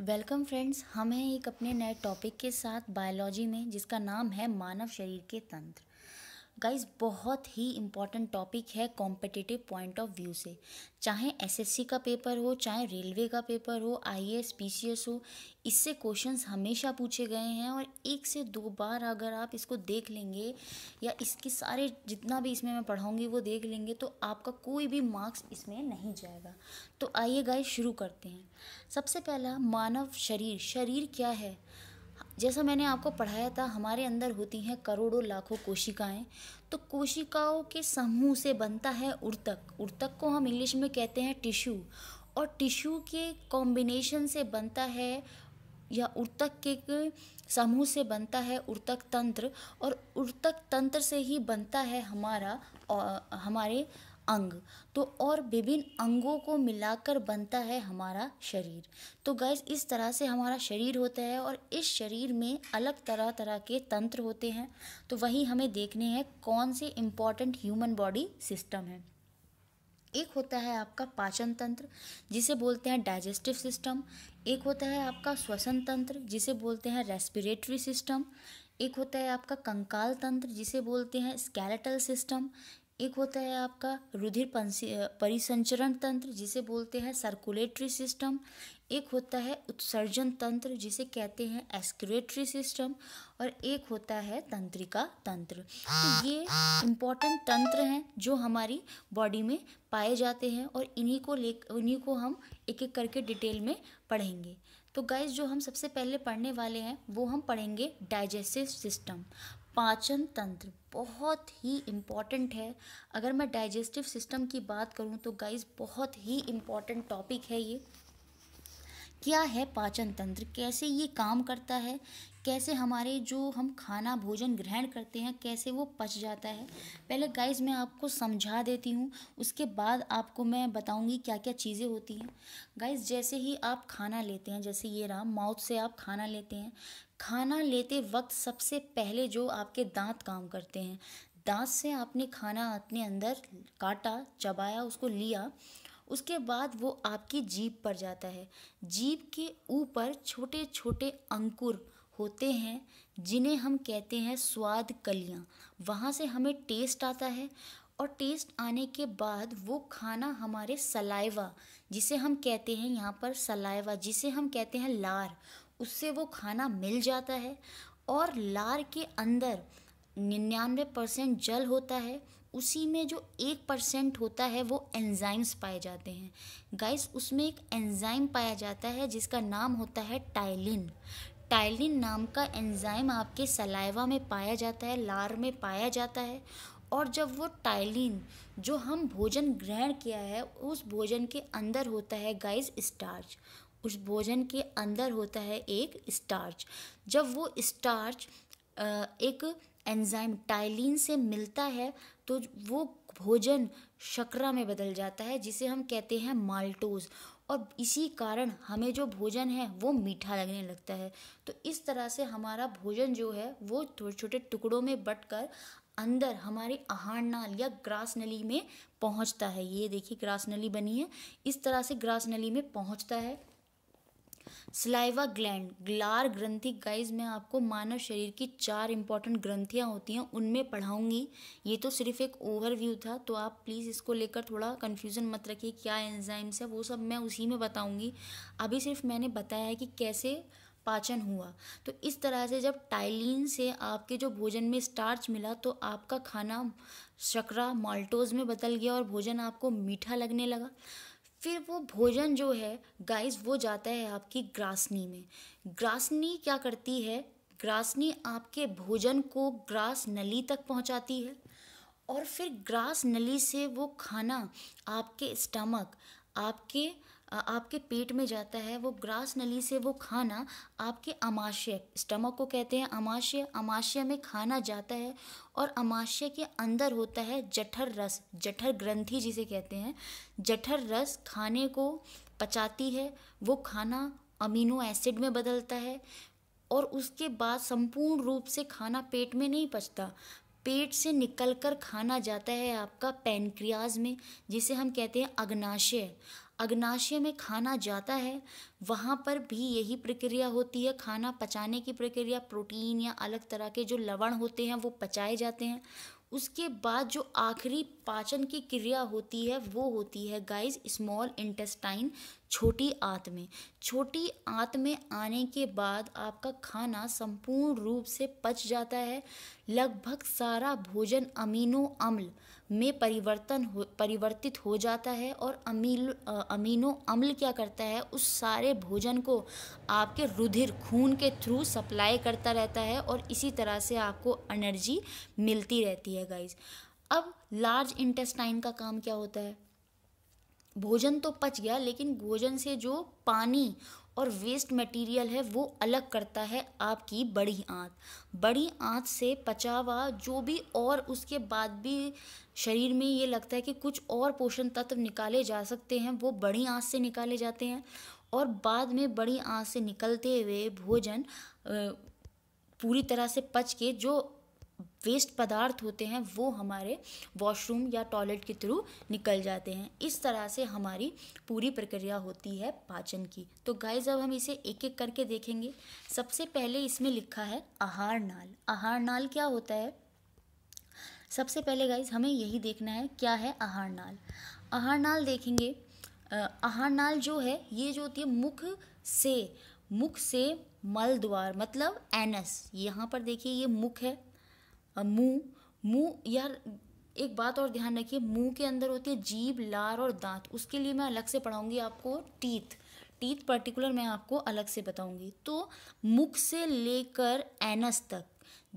welcome friends हम हैं एक अपने नए टॉपिक के साथ बायोलॉजी में जिसका नाम है मानव शरीर के तंत्र गाइस बहुत ही इम्पॉर्टेंट टॉपिक है कॉम्पिटिटिव पॉइंट ऑफ व्यू से चाहे एसएससी का पेपर हो चाहे रेलवे का पेपर हो आईएएस पीसीएस हो इससे क्वेश्चंस हमेशा पूछे गए हैं और एक से दो बार अगर आप इसको देख लेंगे या इसके सारे जितना भी इसमें मैं पढ़ाऊँगी वो देख लेंगे तो आपका कोई भी मार्क्स इसमें नहीं जाएगा तो आइए गाइस शुरू करते हैं सबसे पहला मानव शरीर शरीर क्या है जैसा मैंने आपको पढ़ाया था हमारे अंदर होती हैं करोड़ों लाखों कोशिकाएं तो कोशिकाओं के समूह से बनता है उर्तक उर्तक को हम इंग्लिश में कहते हैं टिश्यू और टिश्यू के कॉम्बिनेशन से बनता है या उर्तक के समूह से बनता है उर्तक तंत्र और उर्तक तंत्र से ही बनता है हमारा और हमारे अंग तो और विभिन्न अंगों को मिलाकर बनता है हमारा शरीर तो गैस इस तरह से हमारा शरीर होता है और इस शरीर में अलग तरह तरह के तंत्र होते हैं तो वही हमें देखने हैं कौन से इम्पॉर्टेंट ह्यूमन बॉडी सिस्टम है एक होता है आपका पाचन तंत्र जिसे बोलते हैं डाइजेस्टिव सिस्टम एक होता है आपका श्वसन तंत्र जिसे बोलते हैं रेस्पिरेटरी सिस्टम एक होता है आपका कंकाल तंत्र जिसे बोलते हैं स्केलेटल सिस्टम एक होता है आपका रुधिर परिसंचरण तंत्र जिसे बोलते हैं सर्कुलेटरी सिस्टम एक होता है उत्सर्जन तंत्र जिसे कहते हैं एस्क्रेटरी सिस्टम और एक होता है तंत्रिका तंत्र तो ये इम्पॉर्टेंट तंत्र हैं जो हमारी बॉडी में पाए जाते हैं और इन्हीं को ले इन्हीं को हम एक एक करके डिटेल में पढ़ेंगे तो गाइज जो हम सबसे पहले पढ़ने वाले हैं वो हम पढ़ेंगे डाइजेस्टिव सिस्टम पाचन तंत्र बहुत ही इम्पॉर्टेंट है अगर मैं डाइजेस्टिव सिस्टम की बात करूँ तो गाइस बहुत ही इम्पॉर्टेंट टॉपिक है ये क्या है पाचन तंत्र कैसे ये काम करता है कैसे हमारे जो हम खाना भोजन ग्रहण करते हैं कैसे वो पच जाता है पहले गाइस मैं आपको समझा देती हूँ उसके बाद आपको मैं बताऊँगी क्या क्या चीज़ें होती हैं गाइस जैसे ही आप खाना लेते हैं जैसे ये रहा माउथ से आप खाना लेते हैं खाना लेते वक्त सबसे पहले जो आपके दांत काम करते हैं दांत से आपने खाना अपने अंदर काटा चबाया उसको लिया उसके बाद वो आपकी जीप पर जाता है जीप के ऊपर छोटे छोटे अंकुर होते हैं जिन्हें हम कहते हैं स्वाद कलियाँ वहाँ से हमें टेस्ट आता है और टेस्ट आने के बाद वो खाना हमारे सलाइवा जिसे हम कहते हैं यहाँ पर सलाइवा जिसे हम कहते हैं लार उससे वो खाना मिल जाता है और लार के अंदर निन्यानवे परसेंट जल होता है उसी में जो एक परसेंट होता है वो एंजाइम्स पाए जाते हैं गाइस उसमें एक एंजाइम पाया जाता है जिसका नाम होता है टाइलिन टाइलिन नाम का एंजाइम आपके सलाइवा में पाया जाता है लार में पाया जाता है और जब वो टाइलिन जो हम भोजन ग्रहण किया है उस भोजन के अंदर होता है गाइस स्टार्च उस भोजन के अंदर होता है एक स्टार्च जब वो स्टार्च एक एंजाइम टाइलिन से मिलता है तो वो भोजन शकरा में बदल जाता है जिसे हम कहते हैं माल्टोज और इसी कारण हमें जो भोजन है वो मीठा लगने लगता है तो इस तरह से हमारा भोजन जो है वो छोटे छोटे टुकड़ों में बट कर अंदर हमारे आहार नाल या ग्रास नली में पहुंचता है ये देखिए ग्रास नली बनी है इस तरह से ग्रास नली में पहुंचता है सलाइवा ग्लैंड ग्लार ग्रंथि गाइज मैं आपको मानव शरीर की चार इंपॉर्टेंट ग्रंथियाँ होती हैं उनमें पढ़ाऊंगी ये तो सिर्फ एक ओवरव्यू था तो आप प्लीज़ इसको लेकर थोड़ा कन्फ्यूज़न मत रखिए क्या एंजाइम्स है वो सब मैं उसी में बताऊंगी अभी सिर्फ मैंने बताया है कि कैसे पाचन हुआ तो इस तरह से जब टाइलिन से आपके जो भोजन में स्टार्च मिला तो आपका खाना शकरा माल्टोज में बदल गया और भोजन आपको मीठा लगने लगा फिर वो भोजन जो है गाइस वो जाता है आपकी ग्रासनी में ग्रासनी क्या करती है ग्रासनी आपके भोजन को ग्रास नली तक पहुंचाती है और फिर ग्रास नली से वो खाना आपके स्टमक आपके आपके पेट में जाता है वो ग्रास नली से वो खाना आपके अमाशय स्टमक को कहते हैं अमाशय अमाशय में खाना जाता है और अमाशय के अंदर होता है जठर रस जठर ग्रंथि जिसे कहते हैं जठर रस खाने को पचाती है वो खाना अमीनो एसिड में बदलता है और उसके बाद संपूर्ण रूप से खाना पेट में नहीं पचता पेट से निकल कर खाना जाता है आपका पैनक्रियाज में जिसे हम कहते हैं अग्नाशय अग्नाशय में खाना जाता है वहाँ पर भी यही प्रक्रिया होती है खाना पचाने की प्रक्रिया प्रोटीन या अलग तरह के जो लवण होते हैं वो पचाए जाते हैं उसके बाद जो आखिरी पाचन की क्रिया होती है वो होती है गाइस स्मॉल इंटेस्टाइन छोटी आंत में छोटी आंत में आने के बाद आपका खाना संपूर्ण रूप से पच जाता है लगभग सारा भोजन अमीनो अम्ल में परिवर्तन हो परिवर्तित हो जाता है और अमील अमीनो अम्ल क्या करता है उस सारे भोजन को आपके रुधिर खून के थ्रू सप्लाई करता रहता है और इसी तरह से आपको एनर्जी मिलती रहती है गाइज अब लार्ज इंटेस्टाइन का काम क्या होता है भोजन तो पच गया लेकिन भोजन से जो पानी और वेस्ट मटेरियल है वो अलग करता है आपकी बड़ी आंत बड़ी आंत से पचावा जो भी और उसके बाद भी शरीर में ये लगता है कि कुछ और पोषण तत्व निकाले जा सकते हैं वो बड़ी आंत से निकाले जाते हैं और बाद में बड़ी आंत से निकलते हुए भोजन पूरी तरह से पच के जो वेस्ट पदार्थ होते हैं वो हमारे वॉशरूम या टॉयलेट के थ्रू निकल जाते हैं इस तरह से हमारी पूरी प्रक्रिया होती है पाचन की तो गाइज अब हम इसे एक एक करके देखेंगे सबसे पहले इसमें लिखा है आहार नाल आहार नाल क्या होता है सबसे पहले गाइज हमें यही देखना है क्या है आहार नाल आहार नाल देखेंगे आहार नाल जो है ये जो होती है मुख से मुख से मल द्वार मतलब एनस यहाँ पर देखिए ये मुख है मुंह मुंह यार एक बात और ध्यान रखिए मुंह के अंदर होती है जीभ लार और दांत उसके लिए मैं अलग से पढ़ाऊंगी आपको टीथ टीथ पर्टिकुलर मैं आपको अलग से बताऊंगी तो मुख से लेकर एनस तक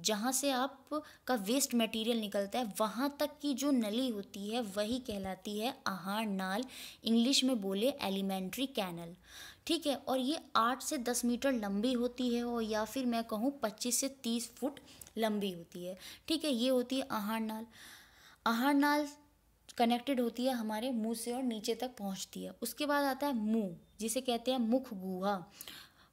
जहाँ से आप का वेस्ट मटेरियल निकलता है वहाँ तक की जो नली होती है वही कहलाती है आहार नाल इंग्लिश में बोले एलिमेंट्री कैनल ठीक है और ये आठ से दस मीटर लंबी होती है और या फिर मैं कहूँ पच्चीस से तीस फुट लंबी होती है ठीक है ये होती है आहार नाल आहार नाल कनेक्टेड होती है हमारे मुंह से और नीचे तक पहुंचती है उसके बाद आता है मुंह जिसे कहते हैं मुख गुहा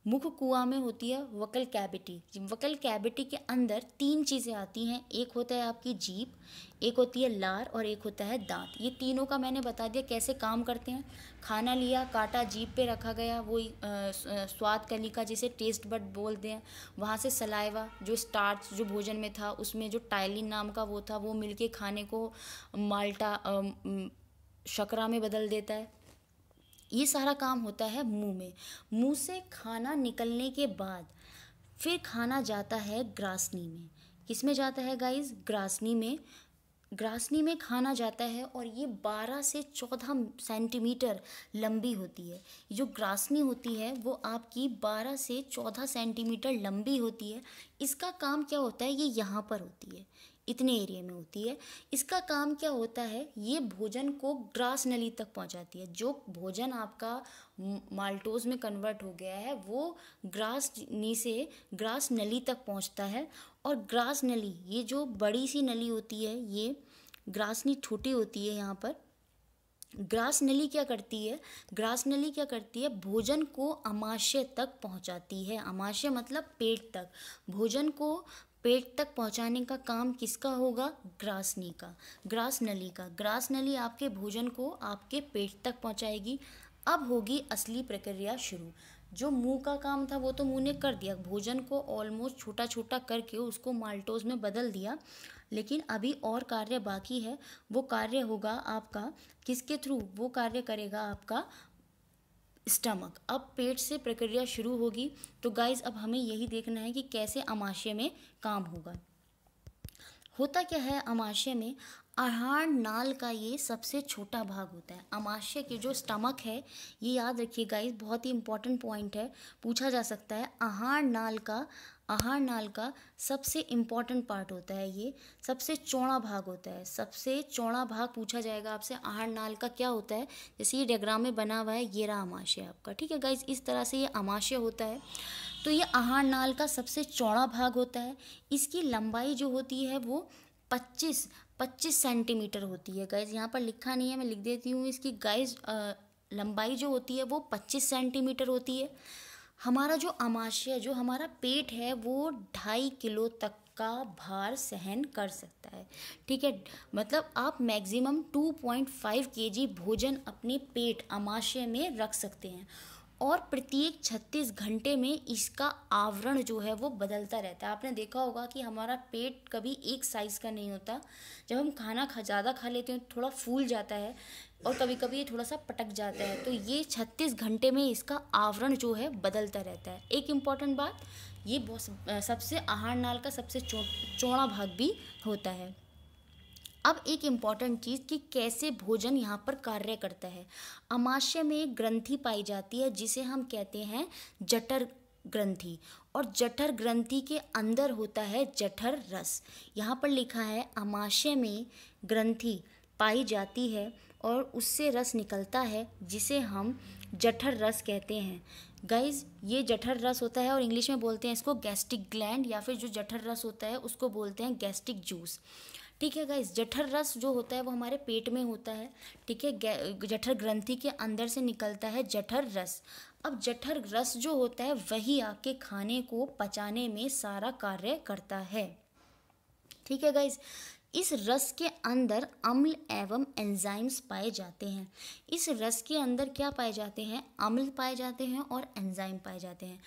मुख कुआ में होती है वकल कैबिटी वकल कैबिटी के अंदर तीन चीज़ें आती हैं एक होता है आपकी जीप एक होती है लार और एक होता है दांत ये तीनों का मैंने बता दिया कैसे काम करते हैं खाना लिया काटा जीप पे रखा गया वो स्वाद कलिका जिसे टेस्ट बट बोलते हैं वहाँ से सलाइवा जो स्टार्च जो भोजन में था उसमें जो टाइलिन नाम का वो था वो मिलके खाने को माल्टा शकरा में बदल देता है ये सारा काम होता है मुंह में मुंह से खाना निकलने के बाद फिर खाना जाता है ग्रासनी में किस में जाता है गाइस ग्रासनी में ग्रासनी में खाना जाता है और ये 12 से 14 सेंटीमीटर लंबी होती है जो ग्रासनी होती है वो आपकी 12 से 14 सेंटीमीटर लंबी होती है इसका काम क्या होता है ये यहाँ पर होती है कितने एरिया में होती है इसका काम क्या होता है ये भोजन को ग्रास नली तक पहुंचाती है जो भोजन आपका माल्टोज में कन्वर्ट हो गया है वो ग्रास नी से ग्रास नली तक पहुंचता है और ग्रास नली ये जो बड़ी सी नली होती है ये ग्रासनी छोटी होती है यहाँ पर ग्रास नली क्या करती है ग्रास नली क्या करती है भोजन को अमाशय तक पहुंचाती है अमाशय मतलब पेट तक भोजन को पेट तक पहुंचाने का काम किसका होगा ग्रासनी का ग्रास नली का ग्रास नली आपके भोजन को आपके पेट तक पहुंचाएगी अब होगी असली प्रक्रिया शुरू जो मुंह का काम था वो तो मुंह ने कर दिया भोजन को ऑलमोस्ट छोटा छोटा करके उसको माल्टोज में बदल दिया लेकिन अभी और कार्य बाकी है वो कार्य होगा आपका किसके थ्रू वो कार्य करेगा आपका स्टमक अब पेट से प्रक्रिया शुरू होगी तो गाइज अब हमें यही देखना है कि कैसे अमाशय में काम होगा होता क्या है अमाशय में आहार नाल का ये सबसे छोटा भाग होता है अमाशय के जो स्टमक है ये याद रखिए गाइस बहुत ही इंपॉर्टेंट पॉइंट है पूछा जा सकता है आहार नाल का आहार नाल का सबसे इम्पॉर्टेंट पार्ट होता है ये सबसे चौड़ा भाग होता है सबसे चौड़ा भाग पूछा जाएगा आपसे आहार नाल का क्या होता है जैसे ये डायग्राम में बना हुआ है ये रहा अमाशय आपका ठीक है गाइज इस तरह से ये अमाशय होता है तो ये आहार नाल का सबसे चौड़ा भाग होता है इसकी लंबाई जो होती है वो पच्चीस पच्चीस सेंटीमीटर होती है गैस यहाँ पर लिखा नहीं है मैं लिख देती हूँ इसकी गैस लंबाई जो होती है वो पच्चीस सेंटीमीटर होती है हमारा जो अमाशय जो हमारा पेट है वो ढाई किलो तक का भार सहन कर सकता है ठीक है मतलब आप मैक्सिमम 2.5 केजी भोजन अपने पेट अमाशय में रख सकते हैं और प्रत्येक छत्तीस घंटे में इसका आवरण जो है वो बदलता रहता है आपने देखा होगा कि हमारा पेट कभी एक साइज़ का नहीं होता जब हम खाना खा ज़्यादा खा लेते हैं थोड़ा फूल जाता है और कभी कभी ये थोड़ा सा पटक जाता है तो ये छत्तीस घंटे में इसका आवरण जो है बदलता रहता है एक इम्पॉर्टेंट बात ये बहुत सबसे आहार नाल का सबसे चो, चौड़ा भाग भी होता है अब एक इम्पॉर्टेंट चीज़ कि कैसे भोजन यहाँ पर कार्य करता है अमाशय में एक ग्रंथि पाई जाती है जिसे हम कहते हैं जठर ग्रंथि और जठर ग्रंथि के अंदर होता है जठर रस यहाँ पर लिखा है अमाशय में ग्रंथि पाई जाती है और उससे रस निकलता है जिसे हम जठर रस कहते हैं गाइज ये जठर रस होता है और इंग्लिश में बोलते हैं इसको गैस्ट्रिक ग्लैंड या फिर जो जठर रस होता है उसको बोलते हैं गैस्ट्रिक जूस ठीक है गाइस जठर रस जो होता है वो हमारे पेट में होता है ठीक है जठर ग्रंथि के अंदर से निकलता है जठर रस अब जठर रस जो होता है वही आपके खाने को पचाने में सारा कार्य करता है ठीक है गाइस इस रस के अंदर अम्ल एवं एंजाइम्स पाए जाते हैं इस रस के अंदर क्या पाए जाते हैं अम्ल पाए जाते हैं और एंजाइम पाए जाते हैं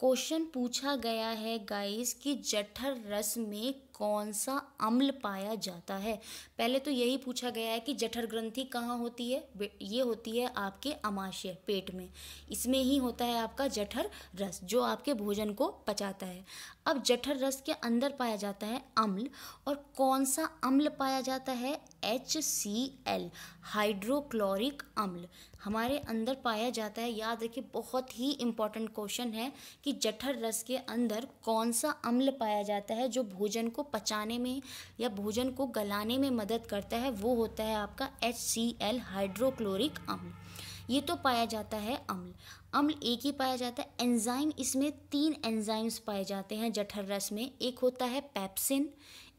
क्वेश्चन पूछा गया है गाइस कि जठर रस में कौन सा अम्ल पाया जाता है पहले तो यही पूछा गया है कि जठर ग्रंथि कहाँ होती है ये होती है आपके अमाशय पेट में इसमें ही होता है आपका जठर रस जो आपके भोजन को पचाता है अब जठर रस के अंदर पाया जाता है अम्ल और कौन सा अम्ल पाया जाता है एच सी एल हाइड्रोक्लोरिक अम्ल हमारे अंदर पाया जाता है याद रखिए बहुत ही इम्पॉर्टेंट क्वेश्चन है कि जठर रस के अंदर कौन सा अम्ल पाया जाता है जो भोजन को पचाने में या भोजन को गलाने में मदद करता है वो होता है आपका एच सी एल हाइड्रोक्लोरिक अम्ल ये तो पाया जाता है अम्ल अम्ल एक ही पाया जाता है एंजाइम इसमें तीन एंजाइम्स पाए जाते हैं जठर रस में एक होता है पैप्सिन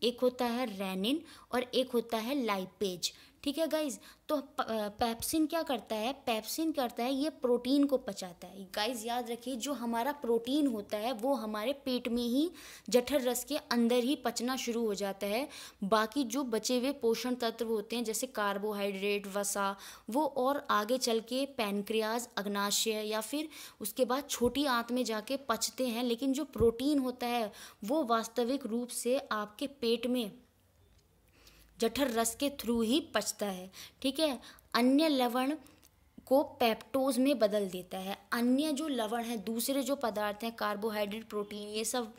एक होता है रैनिन और एक होता है लाइपेज ठीक है गाइज तो पैप्सिन क्या करता है पैप्सिन करता है ये प्रोटीन को पचाता है गाइज याद रखिए जो हमारा प्रोटीन होता है वो हमारे पेट में ही जठर रस के अंदर ही पचना शुरू हो जाता है बाकी जो बचे हुए पोषण तत्व होते हैं जैसे कार्बोहाइड्रेट वसा वो और आगे चल के पैनक्रियाज अग्नाशय या फिर उसके बाद छोटी आंत में जाके पचते हैं लेकिन जो प्रोटीन होता है वो वास्तविक रूप से आपके पेट में जठर रस के थ्रू ही पचता है ठीक है अन्य लवण को पेप्टोज में बदल देता है अन्य जो लवण है दूसरे जो पदार्थ हैं कार्बोहाइड्रेट प्रोटीन ये सब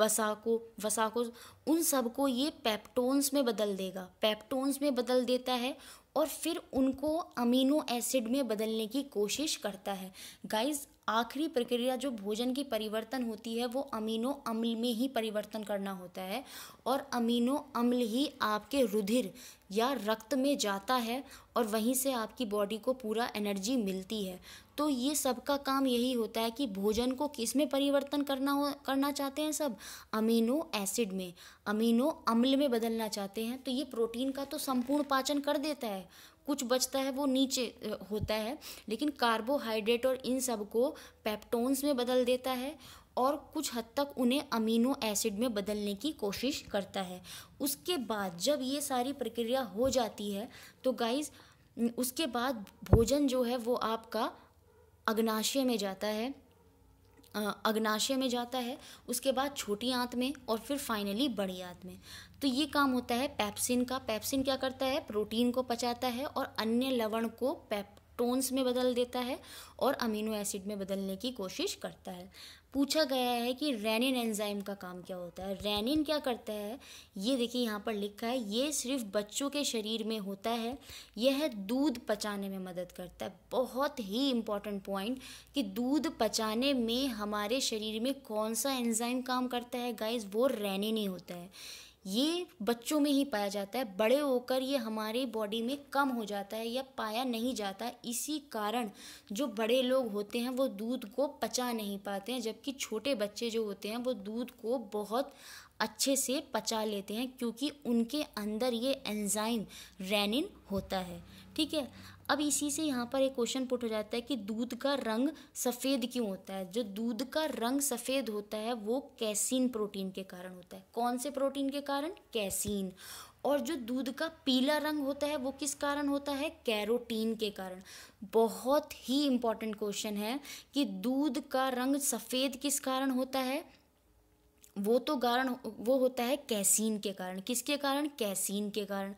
वसा को वसा को उन सब को ये पेप्टोन्स में बदल देगा पेप्टोन्स में बदल देता है और फिर उनको अमीनो एसिड में बदलने की कोशिश करता है गाइस आखिरी प्रक्रिया जो भोजन की परिवर्तन होती है वो अमीनो अम्ल में ही परिवर्तन करना होता है और अमीनो अम्ल ही आपके रुधिर या रक्त में जाता है और वहीं से आपकी बॉडी को पूरा एनर्जी मिलती है तो ये सबका काम यही होता है कि भोजन को किस में परिवर्तन करना हो करना चाहते हैं सब अमीनो एसिड में अमीनो अम्ल में बदलना चाहते हैं तो ये प्रोटीन का तो संपूर्ण पाचन कर देता है कुछ बचता है वो नीचे होता है लेकिन कार्बोहाइड्रेट और इन सब को पेप्टोन्स में बदल देता है और कुछ हद तक उन्हें अमीनो एसिड में बदलने की कोशिश करता है उसके बाद जब ये सारी प्रक्रिया हो जाती है तो गाइस उसके बाद भोजन जो है वो आपका अग्नाशय में जाता है अग्नाशय में जाता है उसके बाद छोटी आंत में और फिर फाइनली बड़ी आंत में तो ये काम होता है पैप्सिन का पैप्सिन क्या करता है प्रोटीन को पचाता है और अन्य लवण को पैप टोन्स में बदल देता है और अमीनो एसिड में बदलने की कोशिश करता है पूछा गया है कि रैनिन एंजाइम का काम क्या होता है रैनिन क्या करता है ये देखिए यहाँ पर लिखा है ये सिर्फ बच्चों के शरीर में होता है यह दूध पचाने में मदद करता है बहुत ही इम्पॉर्टेंट पॉइंट कि दूध पचाने में हमारे शरीर में कौन सा एंजाइम काम करता है गाइज वो रेनिन ही होता है ये बच्चों में ही पाया जाता है बड़े होकर ये हमारे बॉडी में कम हो जाता है या पाया नहीं जाता इसी कारण जो बड़े लोग होते हैं वो दूध को पचा नहीं पाते हैं जबकि छोटे बच्चे जो होते हैं वो दूध को बहुत अच्छे से पचा लेते हैं क्योंकि उनके अंदर ये एंजाइम रेनिन होता है ठीक है अब इसी से यहाँ पर एक क्वेश्चन पुट हो जाता है कि दूध का रंग सफ़ेद क्यों होता है जो दूध का रंग सफ़ेद होता है वो कैसीन प्रोटीन के कारण होता है कौन से प्रोटीन के कारण कैसीन और जो दूध का पीला रंग होता है वो किस कारण होता है कैरोटीन के कारण बहुत ही इम्पॉर्टेंट क्वेश्चन है कि दूध का रंग सफ़ेद किस कारण होता है वो तो कारण वो होता है कैसीन के कारण किसके कारण कैसीन के कारण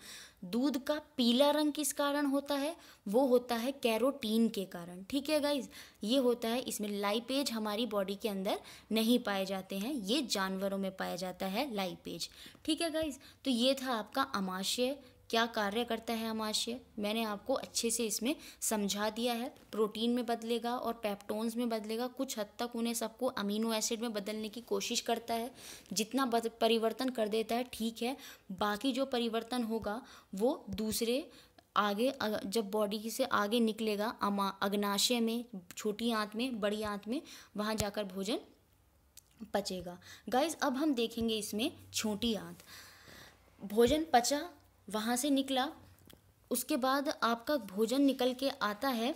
दूध का पीला रंग किस कारण होता है वो होता है कैरोटीन के कारण ठीक है गाइज ये होता है इसमें लाइपेज हमारी बॉडी के अंदर नहीं पाए जाते हैं ये जानवरों में पाया जाता है लाइपेज ठीक है गाइज तो ये था आपका अमाशय क्या कार्य करता है अमाशय मैंने आपको अच्छे से इसमें समझा दिया है प्रोटीन में बदलेगा और पेप्टोन्स में बदलेगा कुछ हद तक उन्हें सबको अमीनो एसिड में बदलने की कोशिश करता है जितना परिवर्तन कर देता है ठीक है बाकी जो परिवर्तन होगा वो दूसरे आगे जब बॉडी से आगे निकलेगा अमा अग्नाशय में छोटी आँत में बड़ी आँत में वहाँ जाकर भोजन पचेगा गाइज अब हम देखेंगे इसमें छोटी आँत भोजन पचा वहाँ से निकला उसके बाद आपका भोजन निकल के आता है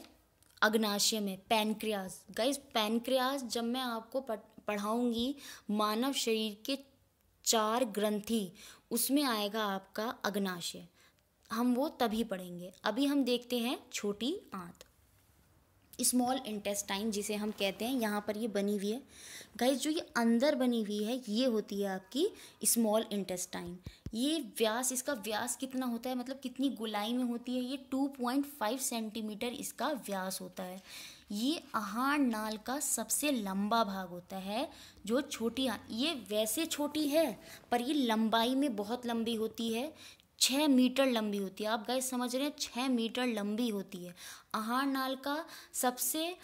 अग्नाशय में पैनक्रियाज गाइस पैनक्रियाज जब मैं आपको पढ़ाऊँगी मानव शरीर के चार ग्रंथि उसमें आएगा आपका अग्नाशय हम वो तभी पढ़ेंगे अभी हम देखते हैं छोटी आँत स्मॉल इंटेस्टाइन जिसे हम कहते हैं यहाँ पर ये बनी हुई है गाइस जो ये अंदर बनी हुई है ये होती है आपकी स्मॉल इंटेस्टाइन ये व्यास इसका व्यास कितना होता है मतलब कितनी गुलाई में होती है ये टू पॉइंट फाइव सेंटीमीटर इसका व्यास होता है ये आहार नाल का सबसे लंबा भाग होता है जो छोटी ये वैसे छोटी है पर ये लंबाई में बहुत लंबी होती है छः मीटर लंबी होती है आप गए समझ रहे हैं छः मीटर लंबी होती है आहार नाल का सबसे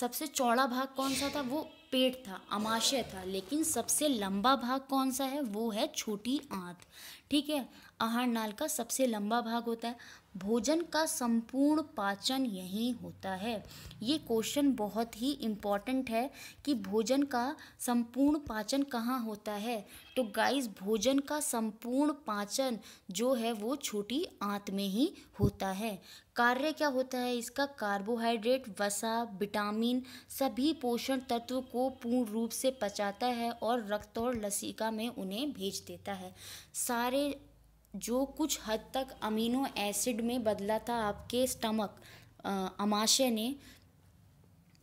सबसे चौड़ा भाग कौन सा था वो पेट था अमाशय था लेकिन सबसे लंबा भाग कौन सा है वो है छोटी आंत ठीक है आहार नाल का सबसे लंबा भाग होता है भोजन का संपूर्ण पाचन यहीं होता है ये क्वेश्चन बहुत ही इम्पॉर्टेंट है कि भोजन का संपूर्ण पाचन कहाँ होता है तो गाइस भोजन का संपूर्ण पाचन जो है वो छोटी आंत में ही होता है कार्य क्या होता है इसका कार्बोहाइड्रेट वसा विटामिन सभी पोषण तत्व को पूर्ण रूप से पचाता है और रक्त और लसिका में उन्हें भेज देता है सारे जो कुछ हद तक अमीनो एसिड में बदला था आपके स्टमक अमाशय ने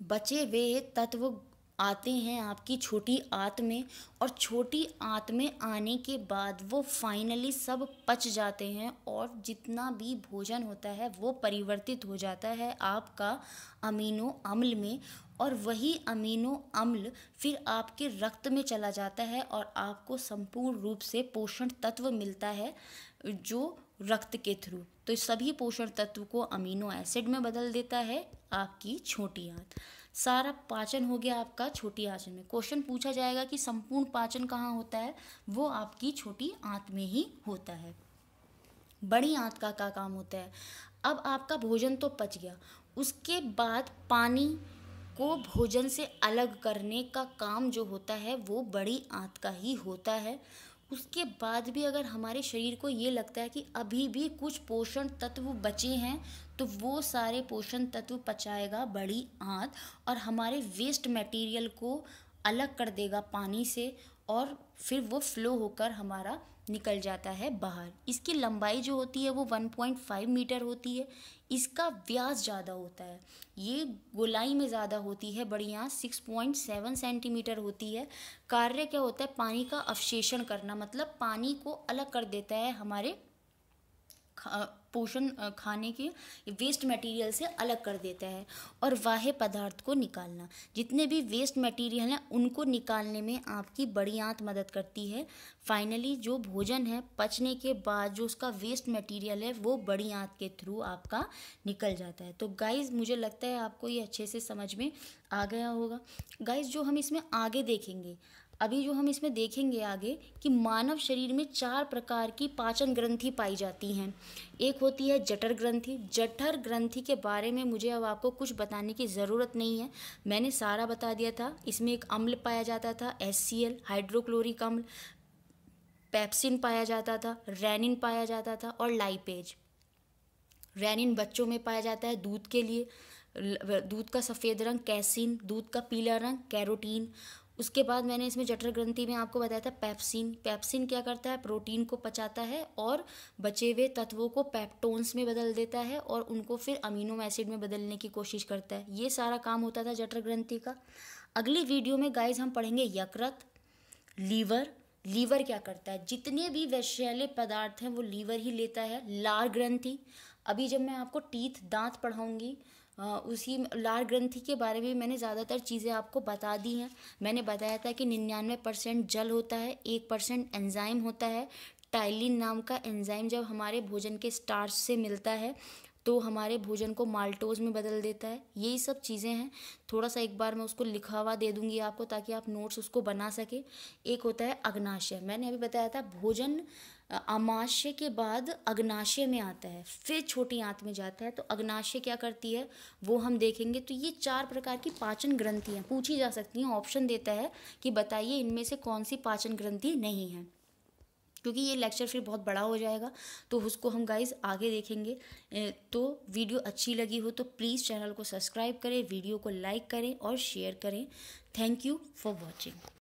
बचे हुए तत्व आते हैं आपकी छोटी आंत में और छोटी आंत में आने के बाद वो फाइनली सब पच जाते हैं और जितना भी भोजन होता है वो परिवर्तित हो जाता है आपका अमीनो अम्ल में और वही अमीनो अम्ल फिर आपके रक्त में चला जाता है और आपको संपूर्ण रूप से पोषण तत्व मिलता है जो रक्त के थ्रू तो सभी पोषण तत्व को अमीनो एसिड में बदल देता है आपकी छोटी आंत सारा पाचन हो गया आपका छोटी आंच में क्वेश्चन पूछा जाएगा कि संपूर्ण पाचन कहाँ होता है वो आपकी छोटी आंत में ही होता है बड़ी आंत का क्या काम होता है अब आपका भोजन तो पच गया उसके बाद पानी को भोजन से अलग करने का काम जो होता है वो बड़ी आँत का ही होता है उसके बाद भी अगर हमारे शरीर को ये लगता है कि अभी भी कुछ पोषण तत्व बचे हैं तो वो सारे पोषण तत्व पचाएगा बड़ी आँत और हमारे वेस्ट मटेरियल को अलग कर देगा पानी से और फिर वो फ्लो होकर हमारा निकल जाता है बाहर इसकी लंबाई जो होती है वो 1.5 मीटर होती है इसका व्यास ज़्यादा होता है ये गोलाई में ज़्यादा होती है बड़ी यहाँ सिक्स पॉइंट सेवन सेंटीमीटर होती है कार्य क्या होता है पानी का अवशेषण करना मतलब पानी को अलग कर देता है हमारे पोषण खाने के वेस्ट मटेरियल से अलग कर देता है और वाह्य पदार्थ को निकालना जितने भी वेस्ट मटेरियल हैं उनको निकालने में आपकी बड़ी आंत मदद करती है फाइनली जो भोजन है पचने के बाद जो उसका वेस्ट मटेरियल है वो बड़ी आंत के थ्रू आपका निकल जाता है तो गाइज मुझे लगता है आपको ये अच्छे से समझ में आ गया होगा गाइज जो हम इसमें आगे देखेंगे अभी जो हम इसमें देखेंगे आगे कि मानव शरीर में चार प्रकार की पाचन ग्रंथि पाई जाती हैं एक होती है जठर ग्रंथि जठर ग्रंथि के बारे में मुझे अब आपको कुछ बताने की ज़रूरत नहीं है मैंने सारा बता दिया था इसमें एक अम्ल पाया जाता था एस हाइड्रोक्लोरिक अम्ल पैप्सिन पाया जाता था रैनिन पाया जाता था और लाइपेज रैनिन बच्चों में पाया जाता है दूध के लिए दूध का सफ़ेद रंग कैसिन दूध का पीला रंग कैरोटीन उसके बाद मैंने इसमें जठर ग्रंथि में आपको बताया था पैप्सिन पैप्सिन क्या करता है प्रोटीन को पचाता है और बचे हुए तत्वों को पैप्टोन्स में बदल देता है और उनको फिर अमीनो एसिड में बदलने की कोशिश करता है ये सारा काम होता था जठर ग्रंथि का अगली वीडियो में गाइज हम पढ़ेंगे यकृत लीवर लीवर क्या करता है जितने भी वैश्यालय पदार्थ हैं वो लीवर ही लेता है लार ग्रंथि अभी जब मैं आपको टीथ दांत पढ़ाऊंगी उसी लार ग्रंथि के बारे में मैंने ज़्यादातर चीज़ें आपको बता दी हैं मैंने बताया था कि निन्यानवे परसेंट जल होता है एक परसेंट एंजाइम होता है टाइलिन नाम का एंजाइम जब हमारे भोजन के स्टार्च से मिलता है तो हमारे भोजन को माल्टोज में बदल देता है यही सब चीज़ें हैं थोड़ा सा एक बार मैं उसको लिखा हुआ दे दूंगी आपको ताकि आप नोट्स उसको बना सकें एक होता है अग्नाशय मैंने अभी बताया था भोजन अमाशय के बाद अग्नाशय में आता है फिर छोटी आंत में जाता है तो अग्नाशय क्या करती है वो हम देखेंगे तो ये चार प्रकार की पाचन ग्रंथियाँ पूछी जा सकती हैं ऑप्शन देता है कि बताइए इनमें से कौन सी पाचन ग्रंथि नहीं है क्योंकि ये लेक्चर फिर बहुत बड़ा हो जाएगा तो उसको हम गाइज आगे देखेंगे तो वीडियो अच्छी लगी हो तो प्लीज़ चैनल को सब्सक्राइब करें वीडियो को लाइक करें और शेयर करें थैंक यू फॉर वॉचिंग